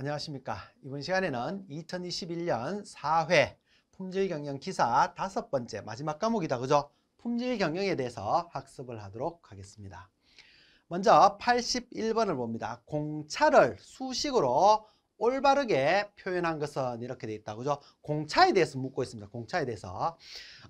안녕하십니까. 이번 시간에는 2021년 4회 품질경영 기사 다섯 번째 마지막 과목이다. 그죠? 품질경영에 대해서 학습을 하도록 하겠습니다. 먼저 81번을 봅니다. 공차를 수식으로 올바르게 표현한 것은 이렇게 돼 있다. 그죠? 공차에 대해서 묻고 있습니다. 공차에 대해서.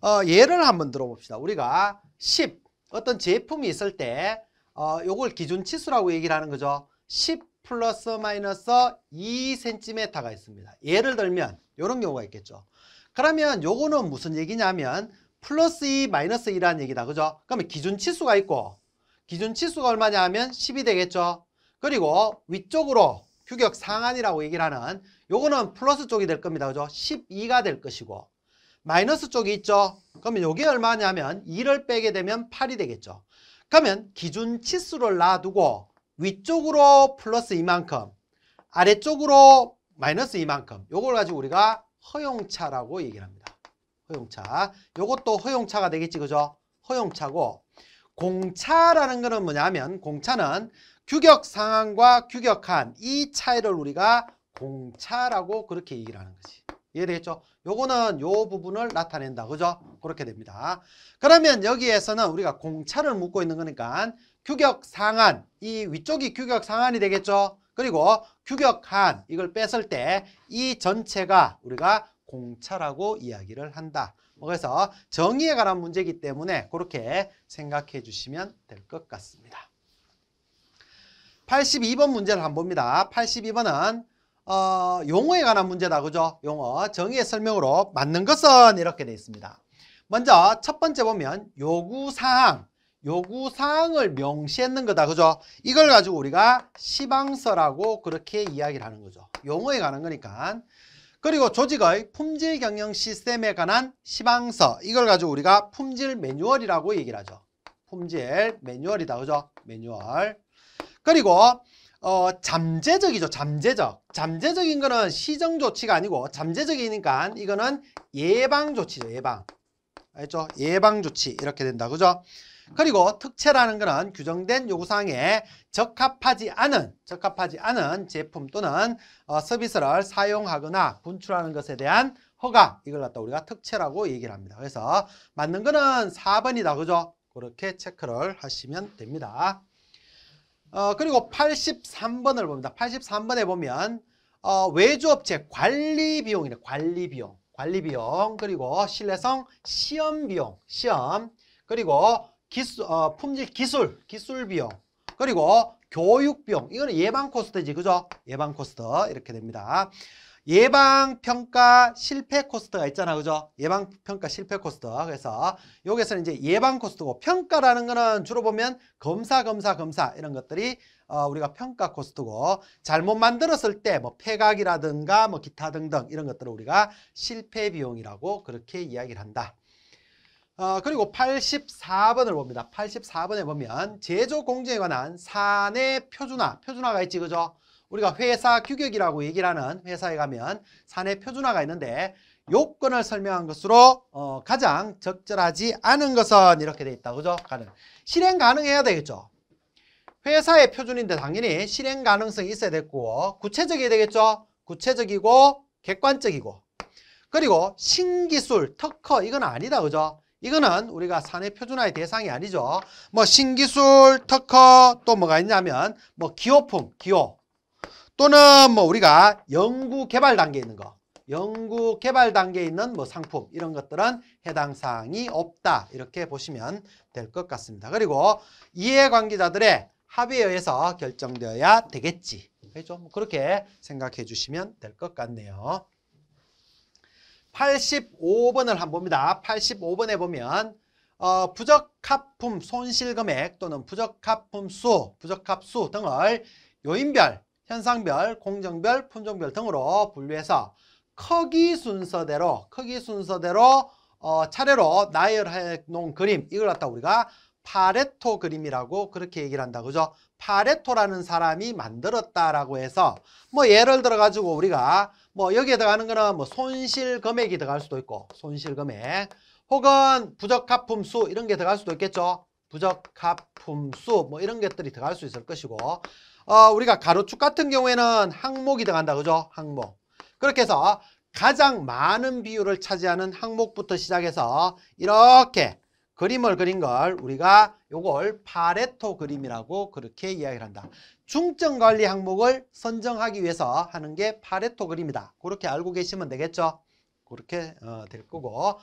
어, 예를 한번 들어봅시다. 우리가 10, 어떤 제품이 있을 때, 어, 요걸 기준치수라고 얘기를 하는 거죠. 10 플러스 마이너스 2cm가 있습니다. 예를 들면 이런 경우가 있겠죠. 그러면 요거는 무슨 얘기냐면 플러스 2 마이너스 2라는 얘기다. 그죠? 그러면 기준 치수가 있고 기준 치수가 얼마냐 하면 10이 되겠죠. 그리고 위쪽으로 규격 상한이라고 얘기를 하는 요거는 플러스 쪽이 될 겁니다. 그죠? 12가 될 것이고 마이너스 쪽이 있죠. 그러면 요게 얼마냐면 하 2를 빼게 되면 8이 되겠죠. 그러면 기준 치수를 놔두고 위쪽으로 플러스 이만큼 아래쪽으로 마이너스 이만큼 요걸 가지고 우리가 허용차라고 얘기를 합니다. 허용차. 요것도 허용차가 되겠지 그죠? 허용차고 공차라는 거는 뭐냐면 공차는 규격 상황과 규격한 이 차이를 우리가 공차라고 그렇게 얘기를 하는 거지. 이해되겠죠? 요거는 요 부분을 나타낸다. 그죠? 그렇게 됩니다. 그러면 여기에서는 우리가 공차를 묻고 있는 거니까 규격 상한, 이 위쪽이 규격 상한이 되겠죠? 그리고 규격한, 이걸 뺐을 때 이 전체가 우리가 공차라고 이야기를 한다. 뭐 그래서 정의에 관한 문제이기 때문에 그렇게 생각해 주시면 될 것 같습니다. 82번 문제를 한번 봅니다. 82번은 어, 용어에 관한 문제다. 그죠? 용어 정의의 설명으로 맞는 것은 이렇게 되어 있습니다. 먼저 첫 번째 보면 요구사항 요구사항을 명시했는 거다. 그죠? 이걸 가지고 우리가 시방서라고 그렇게 이야기를 하는 거죠. 용어에 관한 거니까. 그리고 조직의 품질 경영 시스템에 관한 시방서. 이걸 가지고 우리가 품질 매뉴얼이라고 얘기를 하죠. 품질 매뉴얼이다. 그죠? 매뉴얼. 그리고 어, 잠재적이죠. 잠재적. 잠재적인 거는 시정 조치가 아니고 잠재적이니까 이거는 예방 조치죠. 예방. 알죠? 예방 조치 이렇게 된다. 그죠? 그리고 특채라는 거는 규정된 요구사항에 적합하지 않은 적합하지 않은 제품 또는 어, 서비스를 사용하거나 분출하는 것에 대한 허가 이걸 갖다 우리가 특채라고 얘기를 합니다. 그래서 맞는 거는 4번이다. 그죠? 그렇게 체크를 하시면 됩니다. 어, 그리고 83번을 봅니다. 83번에 보면 어, 외주업체 관리 비용이래. 관리 비용. 관리 비용. 그리고 신뢰성 시험 비용. 시험. 그리고 기술 어, 품질 기술 기술 비용. 그리고 교육 비용. 이거는 예방 코스트지. 그죠? 예방 코스트. 이렇게 됩니다. 예방평가 실패 코스트가 있잖아 그죠 예방평가 실패 코스트 그래서 여기서는 이제 예방 코스트고 평가라는 거는 주로 보면 검사 검사 검사 이런 것들이 어, 우리가 평가 코스트고 잘못 만들었을 때 뭐 폐각이라든가 뭐 기타 등등 이런 것들을 우리가 실패 비용이라고 그렇게 이야기를 한다 어, 그리고 84번을 봅니다 84번에 보면 제조 공정에 관한 사내 표준화 표준화가 있지 그죠 우리가 회사 규격이라고 얘기를 하는 회사에 가면 사내 표준화가 있는데 요건을 설명한 것으로 어, 가장 적절하지 않은 것은 이렇게 돼 있다. 그죠? 가능. 실행 가능해야 되겠죠. 회사의 표준인데 당연히 실행 가능성이 있어야 됐고 구체적이어야 되겠죠. 구체적이고 객관적이고 그리고 신기술, 특허 이건 아니다. 그죠? 이거는 우리가 사내 표준화의 대상이 아니죠. 뭐 신기술, 특허 또 뭐가 있냐면 뭐 기호품, 기호 또는 뭐 우리가 연구 개발 단계에 있는 거 연구 개발 단계에 있는 뭐 상품 이런 것들은 해당 사항이 없다 이렇게 보시면 될 것 같습니다. 그리고 이해관계자들의 합의에 의해서 결정되어야 되겠지. 그렇죠? 뭐 그렇게 생각해 주시면 될 것 같네요. 85번을 한번 봅니다. 85번에 보면 어, 부적합품 손실금액 또는 부적합품 수, 부적합수 등을 요인별 현상별, 공정별, 품종별 등으로 분류해서 크기 순서대로 크기 순서대로 어, 차례로 나열해 놓은 그림 이걸 갖다 우리가 파레토 그림이라고 그렇게 얘기를 한다 그죠 파레토라는 사람이 만들었다라고 해서 뭐 예를 들어 가지고 우리가 뭐 여기에 들어가는 거는 뭐 손실 금액이 들어갈 수도 있고 손실 금액 혹은 부적합품 수 이런 게 들어갈 수도 있겠죠 부적합품 수뭐 이런 것들이 들어갈 수 있을 것이고 어, 우리가 가로축 같은 경우에는 항목이 들어간다. 그죠? 항목. 그렇게 해서 가장 많은 비율을 차지하는 항목부터 시작해서 이렇게 그림을 그린 걸 우리가 요걸 파레토 그림이라고 그렇게 이야기를 한다. 중점 관리 항목을 선정하기 위해서 하는 게 파레토 그림이다. 그렇게 알고 계시면 되겠죠. 그렇게 어, 될 거고